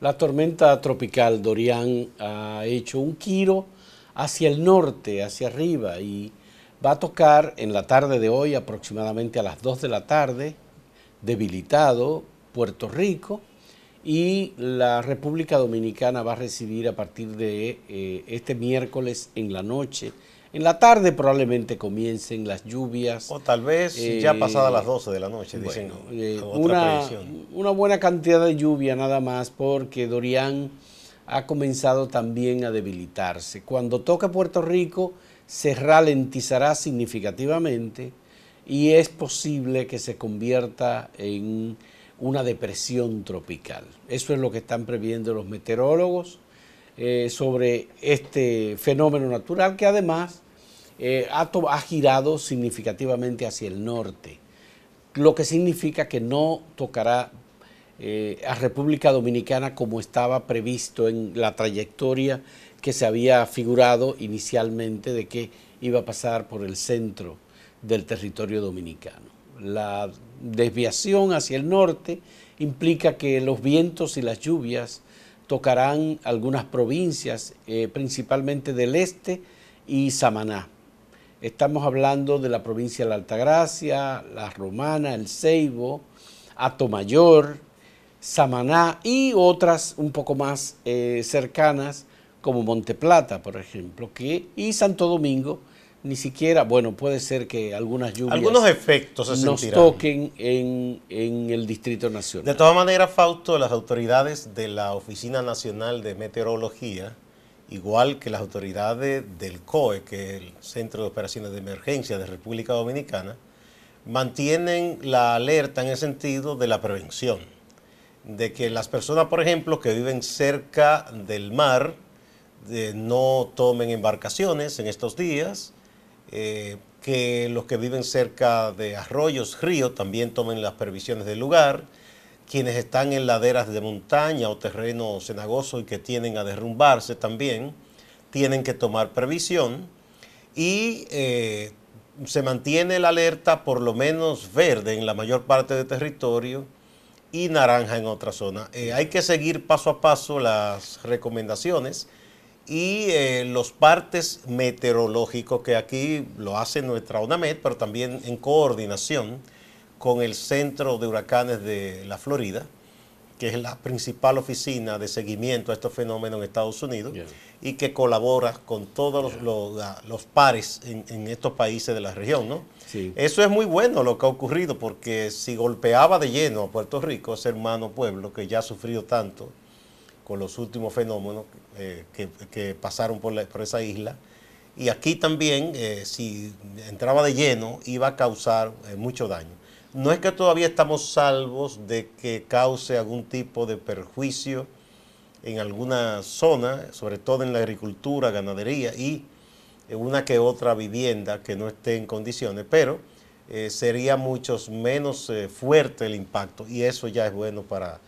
La tormenta tropical Dorian ha hecho un giro hacia el norte, hacia arriba, y va a tocar en la tarde de hoy, aproximadamente a las 2 de la tarde, debilitado Puerto Rico, y la República Dominicana va a recibir a partir de eh, este miércoles en la noche en la tarde probablemente comiencen las lluvias. O tal vez ya eh, pasadas las 12 de la noche, dicen. Eh, una, una, buena cantidad de lluvia nada más porque Dorian ha comenzado también a debilitarse. Cuando toque Puerto Rico se ralentizará significativamente y es posible que se convierta en una depresión tropical. Eso es lo que están previendo los meteorólogos eh, sobre este fenómeno natural que además eh, ha, girado significativamente hacia el norte, lo que significa que no tocará eh, a República Dominicana como estaba previsto en la trayectoria que se había figurado inicialmente de que iba a pasar por el centro del territorio dominicano. La desviación hacia el norte implica que los vientos y las lluvias tocarán algunas provincias, eh, principalmente del este y Samaná. Estamos hablando de la provincia de la Altagracia, La Romana, El Ceibo, Atomayor, Samaná y otras un poco más eh, cercanas como Monteplata, por ejemplo, que, y Santo Domingo, ni siquiera, bueno, puede ser que algunas lluvias. Algunos efectos nos toquen en, el Distrito Nacional. De todas maneras, Fausto, las autoridades de la Oficina Nacional de Meteorología, igual que las autoridades del COE, que es el Centro de Operaciones de Emergencia de República Dominicana, mantienen la alerta en el sentido de la prevención. De que las personas, por ejemplo, que viven cerca del mar, eh, no tomen embarcaciones en estos días eh, que los que viven cerca de arroyos, ríos, también tomen las previsiones del lugar, quienes están en laderas de montaña o terreno cenagoso y que tienen a derrumbarse también, tienen que tomar previsión y eh, se mantiene la alerta por lo menos verde en la mayor parte del territorio y naranja en otra zona. Eh, hay que seguir paso a paso las recomendaciones y eh, los partes meteorológicos que aquí lo hace nuestra UNAMED, pero también en coordinación con el Centro de Huracanes de la Florida, que es la principal oficina de seguimiento a estos fenómenos en Estados Unidos y que colabora con todos los, pares en, estos países de la región. ¿no? Eso es muy bueno lo que ha ocurrido porque si golpeaba de lleno a Puerto Rico, ese hermano pueblo que ya ha sufrido tanto, con los últimos fenómenos que, eh, pasaron por, por, esa isla. Y aquí también, eh, si entraba de lleno, iba a causar eh, mucho daño. No es que todavía estamos salvos de que cause algún tipo de perjuicio en alguna zona, sobre todo en la agricultura, ganadería y una que otra vivienda que no esté en condiciones, pero sería mucho menos fuerte el impacto y eso ya es bueno para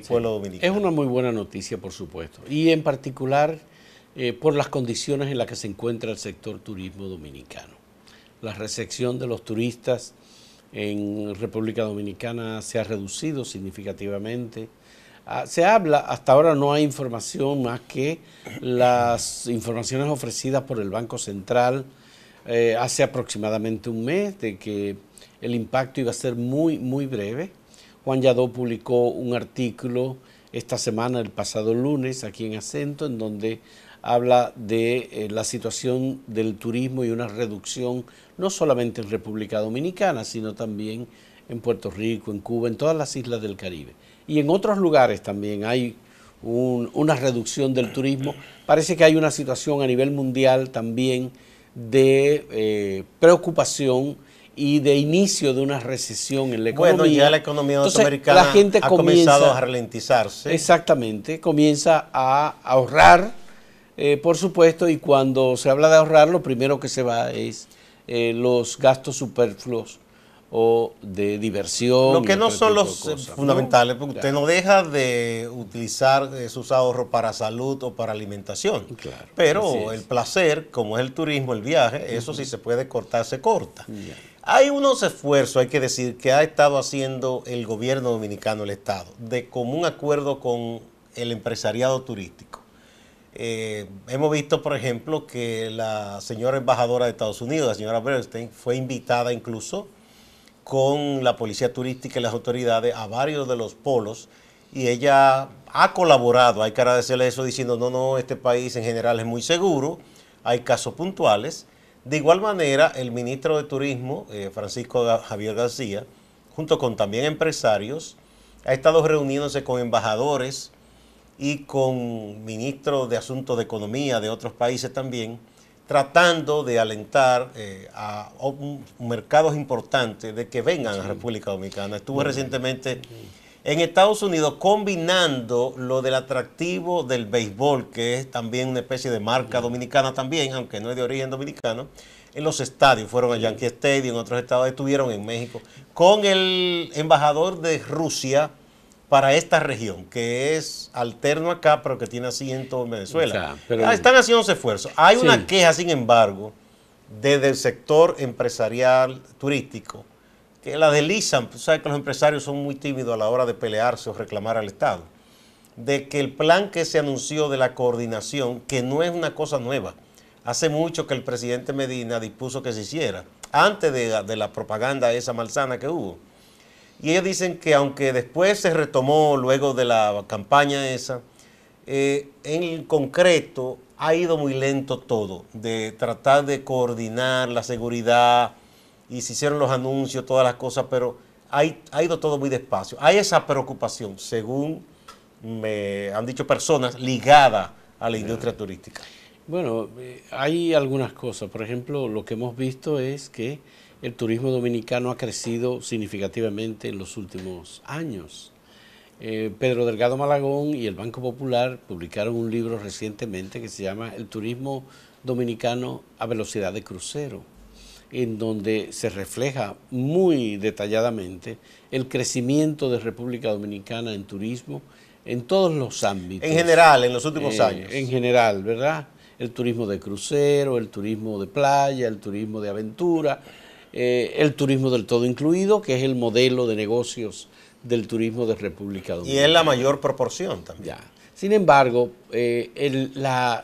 pueblo Es una muy buena noticia, por supuesto, y en particular eh, por las condiciones en las que se encuentra el sector turismo dominicano. La recepción de los turistas en República Dominicana se ha reducido significativamente. Ah, se habla, hasta ahora no hay información más que las informaciones ofrecidas por el Banco Central eh, hace aproximadamente un mes de que el impacto iba a ser muy, muy breve Juan Yadó publicó un artículo esta semana, el pasado lunes, aquí en Acento, en donde habla de eh, la situación del turismo y una reducción no solamente en República Dominicana, sino también en Puerto Rico, en Cuba, en todas las islas del Caribe. Y en otros lugares también hay una reducción del turismo. Parece que hay una situación a nivel mundial también de eh, preocupación y de inicio de una recesión en la economía. Bueno, ya la economía norteamericana ha comenzado a ralentizarse. Exactamente, comienza a ahorrar, eh, por supuesto, y cuando se habla de ahorrar, lo primero que se va es eh, los gastos superfluos o de diversión. Lo que no son los eh, fundamentales, porque usted no deja de utilizar sus ahorros para salud o para alimentación. pero el placer, como es el turismo, el viaje, eso sí se puede cortar, se corta. Hay unos esfuerzos, hay que decir, que ha estado haciendo el gobierno dominicano, el Estado, de común acuerdo con el empresariado turístico. Eh, hemos visto, por ejemplo, que la señora embajadora de Estados Unidos, la señora Bernstein, fue invitada incluso con la policía turística y las autoridades a varios de los polos y ella ha colaborado, hay que agradecerle eso diciendo, no, no, este país en general es muy seguro, hay casos puntuales, de igual manera, el ministro de Turismo, eh, Francisco Javier García, junto con también empresarios, ha estado reuniéndose con embajadores y con ministros de Asuntos de Economía de otros países también, tratando de alentar eh, a, mercados importantes de que vengan a República Dominicana. Estuvo recientemente en Estados Unidos combinando lo del atractivo del béisbol, que es también una especie de marca dominicana también, aunque no es de origen dominicano, en los estadios, fueron al Yankee Stadium, en otros estados estuvieron en México, con el embajador de Rusia para esta región, que es alterno acá, pero que tiene asiento en Venezuela. Ah, están haciendo ese esfuerzo. Hay una queja, sin embargo, desde el sector empresarial turístico, que la deslizan, pues, sabes que los empresarios son muy tímidos a la hora de pelearse o reclamar al Estado, de que el plan que se anunció de la coordinación, que no es una cosa nueva, hace mucho que el presidente Medina dispuso que se hiciera, antes de, la propaganda esa malsana que hubo. Y ellos dicen que aunque después se retomó luego de la campaña esa, eh, en concreto ha ido muy lento todo, de tratar de coordinar la seguridad, y se hicieron los anuncios, todas las cosas, pero ha ido todo muy despacio. Hay esa preocupación, según me han dicho personas ligada a la industria turística. Bueno, eh, hay algunas cosas. Por ejemplo, lo que hemos visto es que el turismo dominicano ha crecido significativamente en los últimos años. Eh, Pedro Delgado Malagón y el Banco Popular publicaron un libro recientemente que se llama El turismo dominicano a velocidad de crucero en donde se refleja muy detalladamente el crecimiento de República Dominicana en turismo en todos los ámbitos. En general, en los últimos eh, años. En general, ¿verdad? El turismo de crucero, el turismo de playa, el turismo de aventura, eh, el turismo del todo incluido, que es el modelo de negocios del turismo de República Dominicana. Y es la mayor proporción también. Sin embargo, eh,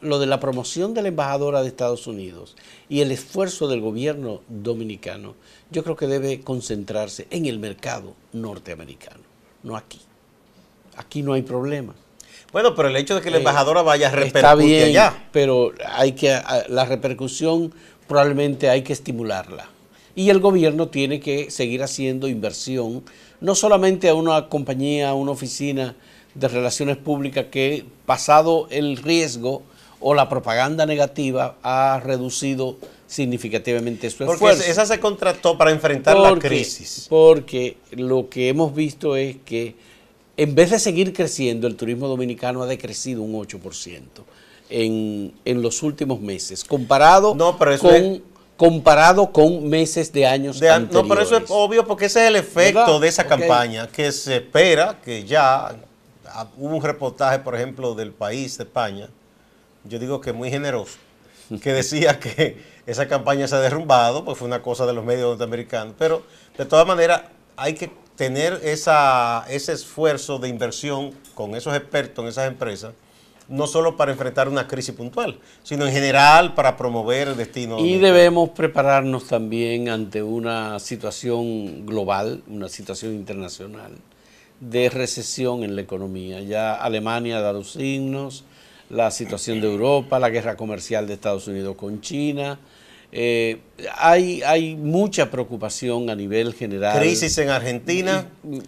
lo de la promoción de la embajadora de Estados Unidos y el esfuerzo del gobierno dominicano, yo creo que debe concentrarse en el mercado norteamericano, no aquí. Aquí no hay problema. Bueno, pero el hecho de que la eh, embajadora vaya a repercutir está bien, Pero hay que la repercusión probablemente hay que estimularla. Y el gobierno tiene que seguir haciendo inversión, no solamente a una compañía, a una oficina de Relaciones Públicas que pasado el riesgo o la propaganda negativa ha reducido significativamente su esfuerzo. Porque esa se contrató para enfrentar la crisis. Porque lo que hemos visto es que en vez de seguir creciendo, el turismo dominicano ha decrecido un 8% en, los últimos meses, comparado con... comparado con meses de años anteriores. No, pero eso es obvio porque ese es el efecto de esa campaña que se espera que ya hubo un reportaje, por ejemplo, del país, de España, yo digo que muy generoso, que decía que esa campaña se ha derrumbado, pues fue una cosa de los medios norteamericanos, pero de todas maneras hay que tener esa, ese esfuerzo de inversión con esos expertos en esas empresas, no solo para enfrentar una crisis puntual, sino en general para promover el destino. Y debemos prepararnos también ante una situación global, una situación internacional de recesión en la economía. Ya Alemania ha dado signos, la situación de Europa, la guerra comercial de Estados Unidos con China. Eh, hay, hay mucha preocupación a nivel general. Crisis en Argentina,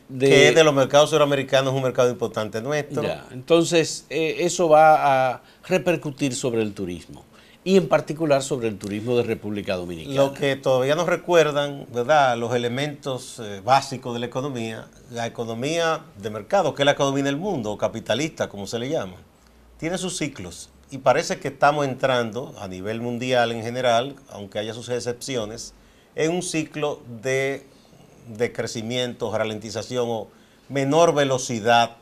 de, que es de los mercados suramericanos, un mercado importante nuestro. entonces, eh, eso va a repercutir sobre el turismo y en particular sobre el turismo de República Dominicana. Lo que todavía nos recuerdan, ¿verdad?, los elementos eh, básicos de la economía, la economía de mercado, que es la economía del mundo, capitalista, como se le llama, tiene sus ciclos y parece que estamos entrando a nivel mundial en general, aunque haya sus excepciones, en un ciclo de, de crecimiento, ralentización o menor velocidad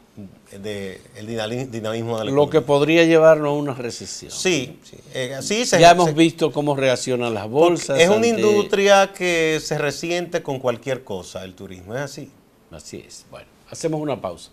de el dinamismo de la Lo que podría llevarnos a una recesión. Sí, sí. Eh, ya hemos visto cómo reaccionan las bolsas. Es una industria que se resiente con cualquier cosa, el turismo, es así. Así es. Bueno, hacemos una pausa.